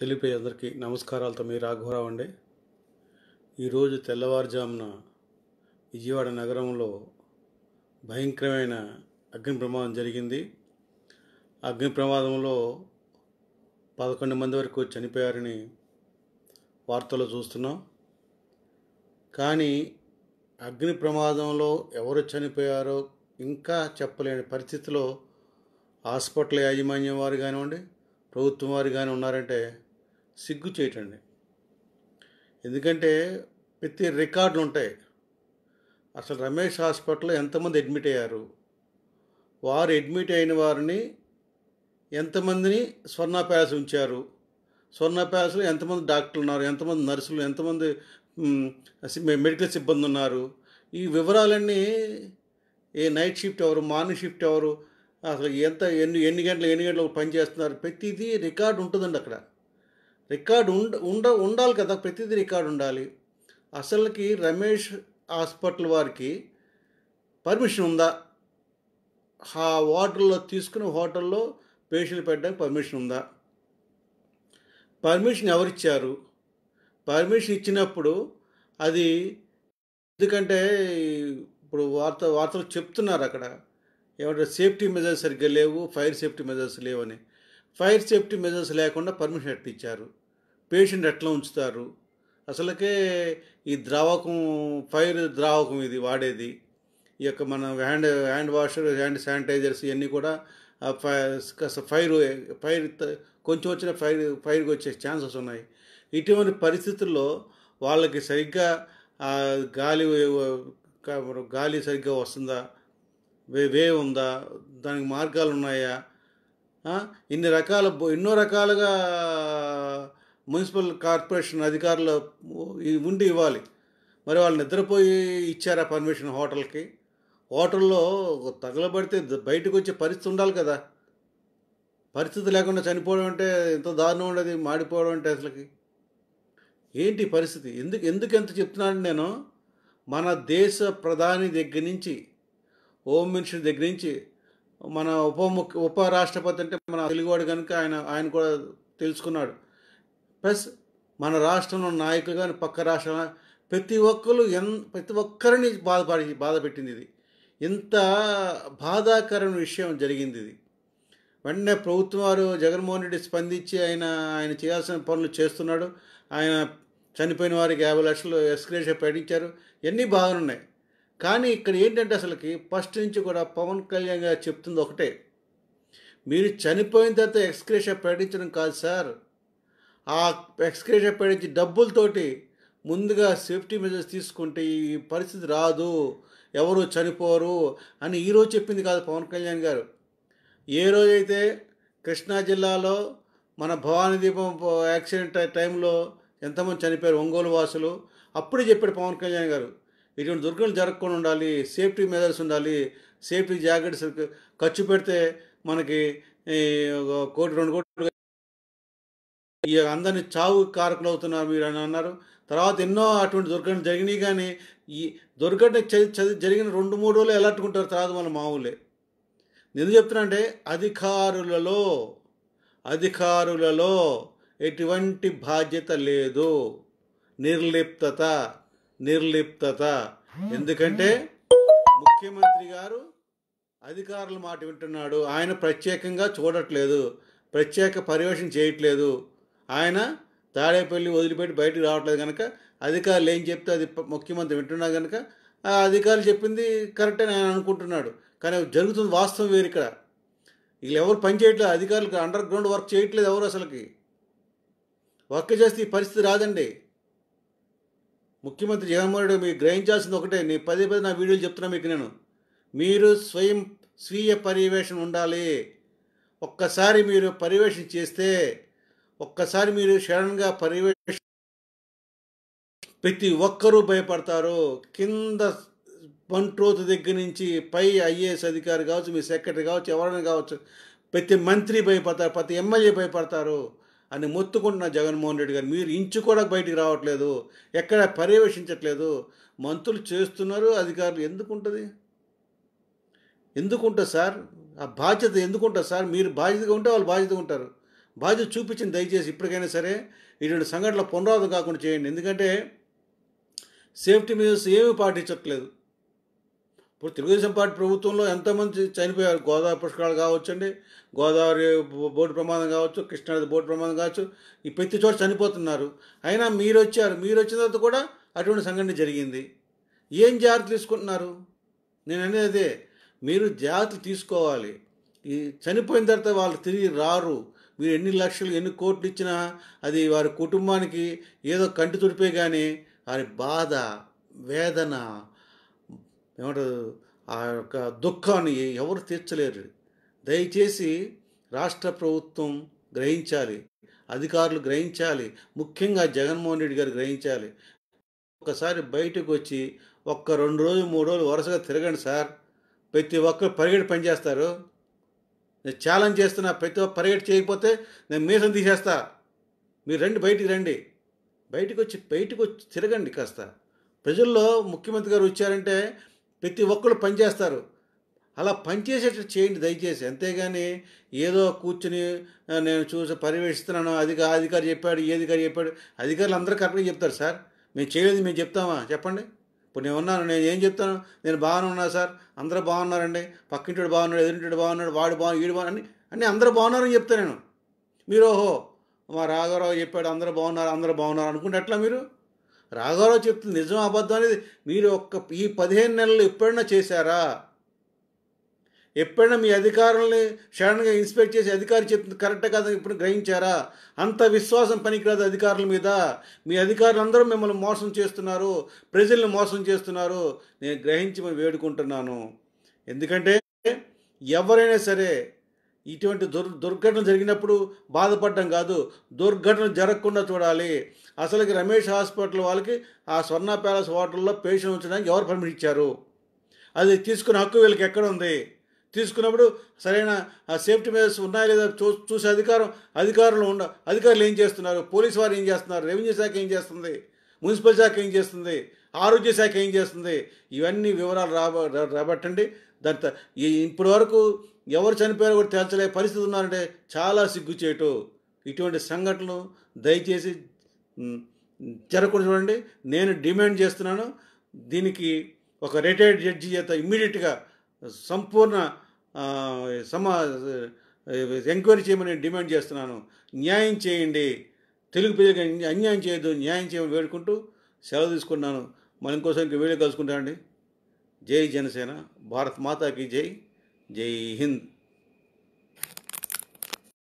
తెలిపే అందరికీ నమస్కారాలతో మీ రాఘవరావు అండి ఈరోజు తెల్లవారుజామున విజయవాడ నగరంలో భయంకరమైన అగ్ని ప్రమాదం జరిగింది అగ్ని ప్రమాదంలో పదకొండు మంది వరకు చనిపోయారని వార్తల్లో చూస్తున్నాం కానీ అగ్ని ప్రమాదంలో ఎవరు చనిపోయారో ఇంకా చెప్పలేని పరిస్థితిలో హాస్పిటల్ యాజమాన్యం వారు కానివ్వండి ప్రభుత్వం వారు కానీ ఉన్నారంటే సిగ్గు చేయటండి ఎందుకంటే ప్రతి రికార్డులు ఉంటాయి అసలు రమేష్ హాస్పిటల్లో ఎంతమంది అడ్మిట్ అయ్యారు వారు అడ్మిట్ అయిన వారిని ఎంతమందిని స్వర్ణ ప్యాలెస్ ఉంచారు స్వర్ణ ప్యాలెస్లో ఎంతమంది డాక్టర్లు ఉన్నారు ఎంతమంది నర్సులు ఎంతమంది మెడికల్ సిబ్బంది ఉన్నారు ఈ వివరాలన్నీ ఏ నైట్ షిఫ్ట్ ఎవరు మార్నింగ్ షిఫ్ట్ ఎవరు అసలు ఎంత ఎన్ని ఎన్ని గంటలు ఎన్ని గంటలు పనిచేస్తున్నారు ప్రతిదీ రికార్డు ఉంటుందండి అక్కడ రికార్డు ఉండ ఉండ ఉండాలి కదా ప్రతిదీ రికార్డు ఉండాలి అసలుకి రమేష్ హాస్పిటల్ వారికి పర్మిషన్ ఉందా ఆ హోటల్లో తీసుకుని హోటల్లో పేషెంట్ పెట్టడానికి పర్మిషన్ ఉందా పర్మిషన్ ఎవరిచ్చారు పర్మిషన్ ఇచ్చినప్పుడు అది ఎందుకంటే ఇప్పుడు వార్త వార్తలు చెప్తున్నారు అక్కడ ఏమంటే సేఫ్టీ మెజర్స్ సరిగ్గా లేవు ఫైర్ సేఫ్టీ మెజర్స్ లేవని ఫైర్ సేఫ్టీ మెజర్స్ లేకుండా పర్మిషన్ ఎట్లా ఇచ్చారు పేషెంట్ ఎట్లా ఉంచుతారు అసలుకే ఈ ద్రావకం ఫైర్ ద్రావకం ఇది వాడేది ఈ యొక్క మన hand hand washer hand sanitizers ఇవన్నీ కూడా కాస్త ఫైర్ ఫైర్ కొంచెం వచ్చిన ఫైర్ ఫైర్కి వచ్చే ఛాన్సెస్ ఉన్నాయి ఇటువంటి పరిస్థితుల్లో వాళ్ళకి సరిగ్గా గాలి గాలి సరిగ్గా వస్తుందా వే ఉందా దానికి మార్గాలు ఉన్నాయా ఇన్ని రకాల ఎన్నో రకాలుగా మున్సిపల్ కార్పొరేషన్ అధికారులు ఉండి ఇవ్వాలి మరి వాళ్ళు నిద్రపోయి ఇచ్చారా పర్మిషన్ హోటల్కి హోటల్లో తగలబడితే బయటకు వచ్చే పరిస్థితి ఉండాలి కదా పరిస్థితి లేకుండా చనిపోవడం అంటే ఎంత దారుణం ఉండేది మాడిపోవడం అంటే అసలుకి ఏంటి పరిస్థితి ఎందుకు ఎందుకు ఎంత చెప్తున్నాను నేను మన దేశ ప్రధాని దగ్గర నుంచి హోమ్ మినిస్టర్ దగ్గర నుంచి మన ఉప ముఖ్య ఉప రాష్ట్రపతి అంటే మన తెలుగువాడు కనుక ఆయన ఆయన కూడా తెలుసుకున్నాడు ప్లస్ మన రాష్ట్రంలో నాయకులు కానీ పక్క రాష్ట్రం ప్రతి ఒక్కరు ఎన్ ప్రతి ఒక్కరిని బాధపడి బాధ పెట్టింది ఇది ఇంత బాధాకరమైన విషయం జరిగింది ఇది వెంటనే ప్రభుత్వం వారు జగన్మోహన్ రెడ్డి స్పందించి ఆయన ఆయన చేయాల్సిన పనులు చేస్తున్నాడు ఆయన చనిపోయిన వారికి యాభై లక్షలు ఎస్క్రేషన్ ప్రకటించారు ఇవన్నీ ఉన్నాయి కానీ ఇక్కడ ఏంటంటే అసలుకి ఫస్ట్ నుంచి కూడా పవన్ కళ్యాణ్ గారు చెప్తుంది ఒకటే మీరు చనిపోయిన తర్వాత ఎక్స్క్రేషన్ ప్రకటించడం కాదు సార్ ఆ ఎక్స్క్రేషన్ ప్రకటించి డబ్బులతోటి ముందుగా సేఫ్టీ మెజర్స్ తీసుకుంటే ఈ పరిస్థితి రాదు ఎవరు చనిపోరు అని ఈరోజు చెప్పింది కాదు పవన్ కళ్యాణ్ గారు ఏ రోజైతే కృష్ణా జిల్లాలో మన భవానీ దీపం యాక్సిడెంట్ టైంలో ఎంతమంది చనిపోయారు ఒంగోలు వాసులు అప్పుడే చెప్పాడు పవన్ కళ్యాణ్ గారు ఇటువంటి దుర్ఘటనలు జరగకుండా ఉండాలి సేఫ్టీ మెజర్స్ ఉండాలి సేఫ్టీ జాకెట్స్ ఖర్చు పెడితే మనకి కోటి రెండు కోట్లు అందరినీ చావు కారకులు అవుతున్నారు మీరు అని అన్నారు తర్వాత ఎన్నో అటువంటి దుర్ఘటనలు జరిగినాయి కానీ ఈ దుర్ఘటన జరిగిన రెండు మూడు రోజులు ఎలాట్టుకుంటారు తర్వాత మన మామూలే నేను చెప్తున్నా అంటే అధికారులలో అధికారులలో ఎటువంటి బాధ్యత లేదు నిర్లిప్తత నిర్లిప్తత ఎందుకంటే ముఖ్యమంత్రి గారు అధికారుల మాట వింటున్నాడు ఆయన ప్రత్యేకంగా చూడట్లేదు ప్రత్యేక పర్యవేక్షణ చేయట్లేదు ఆయన తాడేపల్లి వదిలిపెట్టి బయటకు రావట్లేదు కనుక అధికారులు ఏం చెప్తే అది ముఖ్యమంత్రి వింటున్నా కనుక ఆ అధికారులు చెప్పింది కరెక్ట్ అని ఆయన అనుకుంటున్నాడు కానీ జరుగుతుంది వాస్తవం వేరు ఇక్కడ వీళ్ళు ఎవరు పని చేయట్లేదు అధికారులకు అండర్ గ్రౌండ్ వర్క్ చేయట్లేదు ఎవరు అసలుకి వర్క్ చేస్తే ఈ పరిస్థితి రాదండి ముఖ్యమంత్రి జగన్మోహన్ రెడ్డి మీరు గ్రహించాల్సింది ఒకటే నేను పదే పదే నా వీడియోలు చెప్తున్నా మీకు నేను మీరు స్వయం స్వీయ పర్యవేక్షణ ఉండాలి ఒక్కసారి మీరు పర్యవేక్షణ చేస్తే ఒక్కసారి మీరు షడన్గా పర్యవేక్షణ ప్రతి ఒక్కరూ భయపడతారు కింద మంట్రోత్ దగ్గర నుంచి పై ఐఏఎస్ అధికారి కావచ్చు మీ సెక్రటరీ కావచ్చు ఎవరైనా కావచ్చు ప్రతి మంత్రి భయపడతారు ప్రతి ఎమ్మెల్యే భయపడతారు అని మొత్తుకుంటున్న జగన్మోహన్ రెడ్డి గారు మీరు ఇంచు కూడా బయటికి రావట్లేదు ఎక్కడ పర్యవేక్షించట్లేదు మంత్రులు చేస్తున్నారు అధికారులు ఎందుకుంటుంది ఎందుకుంటుంది సార్ ఆ బాధ్యత ఎందుకుంటుంది సార్ మీరు బాధ్యతగా ఉంటే వాళ్ళు బాధ్యతగా ఉంటారు బాధ్యత చూపించింది దయచేసి ఇప్పటికైనా సరే ఇటువంటి సంఘటనలు పునరావృతం కాకుండా చేయండి ఎందుకంటే సేఫ్టీ మెజర్స్ ఏమీ పాటించట్లేదు ఇప్పుడు తెలుగుదేశం పార్టీ ప్రభుత్వంలో ఎంతమంది చనిపోయారు గోదావరి పుష్కరాలు కావచ్చండి గోదావరి బోటు ప్రమాదం కావచ్చు కృష్ణానది బోటు ప్రమాదం కావచ్చు ఈ ప్రతి చోట చనిపోతున్నారు అయినా మీరు వచ్చారు మీరు వచ్చిన తర్వాత కూడా అటువంటి సంఘటన జరిగింది ఏం జాగ్రత్త తీసుకుంటున్నారు నేను అనేది మీరు జాగ్రత్తలు తీసుకోవాలి ఈ చనిపోయిన తర్వాత వాళ్ళు తిరిగి రారు మీరు ఎన్ని లక్షలు ఎన్ని కోట్లు ఇచ్చినా అది వారి కుటుంబానికి ఏదో కంటి తుడిపే కానీ వారి బాధ వేదన ఏమంటారు ఆ యొక్క దుఃఖాన్ని ఎవరు తీర్చలేరు దయచేసి రాష్ట్ర ప్రభుత్వం గ్రహించాలి అధికారులు గ్రహించాలి ముఖ్యంగా జగన్మోహన్ రెడ్డి గారు గ్రహించాలి ఒకసారి బయటకు వచ్చి ఒక్క రెండు రోజులు మూడు రోజులు వరుసగా తిరగండి సార్ ప్రతి ఒక్కరు పరిగెడి పనిచేస్తారు నేను ఛాలెంజ్ చేస్తున్నా ప్రతి ఒక్క పరిగెడి చేయకపోతే నేను మీసం తీసేస్తా మీరు రండి బయటికి రండి బయటకు వచ్చి బయటకు వచ్చి తిరగండి కాస్త ప్రజల్లో ముఖ్యమంత్రి గారు వచ్చారంటే ప్రతి ఒక్కరు పనిచేస్తారు అలా పనిచేసేటట్టు చేయండి దయచేసి అంతేగాని ఏదో కూర్చుని నేను చూసి పర్యవేక్షిస్తున్నాను అధికారి అధికారి చెప్పాడు ఏ అధికారి చెప్పాడు అధికారులు అందరూ కరెక్ట్గా చెప్తారు సార్ మేము చేయలేదు మేము చెప్తామా చెప్పండి ఇప్పుడు నేను ఉన్నాను నేను ఏం చెప్తాను నేను బాగానే ఉన్నా సార్ అందరూ బాగున్నారండి పక్కింటి బాగున్నాడు ఎదురింటి బాగున్నాడు వాడు బాగు వీడు బాగు అన్ని అన్నీ అందరూ బాగున్నారని చెప్తాను నేను మీరు ఓహో మా రాఘవరావు చెప్పాడు అందరూ బాగున్నారు అందరూ బాగున్నారు అనుకుంటే ఎట్లా మీరు రాఘవరావు చెప్తుంది నిజం అబద్ధం అనేది మీరు ఒక్క ఈ పదిహేను నెలలు ఎప్పుడైనా చేశారా ఎప్పుడైనా మీ అధికారుల్ని క్షణంగా ఇన్స్పెక్ట్ చేసి అధికారి చెప్తుంది కరెక్ట్ కాదని ఇప్పుడు గ్రహించారా అంత విశ్వాసం పనికిరాదు అధికారుల మీద మీ అధికారులు అందరూ మిమ్మల్ని మోసం చేస్తున్నారు ప్రజల్ని మోసం చేస్తున్నారు నేను గ్రహించి వేడుకుంటున్నాను ఎందుకంటే ఎవరైనా సరే ఇటువంటి దుర్ దుర్ఘటన జరిగినప్పుడు బాధపడడం కాదు దుర్ఘటన జరగకుండా చూడాలి అసలుకి రమేష్ హాస్పిటల్ వాళ్ళకి ఆ స్వర్ణ ప్యాలెస్ హోటల్లో పేషెంట్ ఉంచడానికి ఎవరు పర్మిట్ ఇచ్చారు అది తీసుకునే హక్కు వీళ్ళకి ఎక్కడ ఉంది తీసుకున్నప్పుడు సరైన సేఫ్టీ మెజర్స్ ఉన్నాయా లేదా చూ చూసే అధికారం అధికారులు ఉండ అధికారులు ఏం చేస్తున్నారు పోలీసు వారు ఏం చేస్తున్నారు రెవెన్యూ శాఖ ఏం చేస్తుంది మున్సిపల్ శాఖ ఏం చేస్తుంది ఆరోగ్య శాఖ ఏం చేస్తుంది ఇవన్నీ వివరాలు రాబ రాబట్టండి దాని ఇప్పటి వరకు ఎవరు చనిపోయారో కూడా తేల్చలే పరిస్థితి ఉన్నారంటే చాలా సిగ్గుచేటు ఇటువంటి సంఘటనలు దయచేసి జరగకుండా చూడండి నేను డిమాండ్ చేస్తున్నాను దీనికి ఒక రిటైర్డ్ జడ్జి చేత ఇమ్మీడియట్గా సంపూర్ణ సమా ఎంక్వైరీ చేయమని డిమాండ్ చేస్తున్నాను న్యాయం చేయండి తెలుగు ప్రజలకు అన్యాయం చేయొద్దు న్యాయం చేయమని వేడుకుంటూ సెలవు తీసుకున్నాను మనం ఇంకోసారి ఇంకా వీడియో కలుసుకుంటానండి జై జనసేన భారత్ మాతాకి జై Jai Hind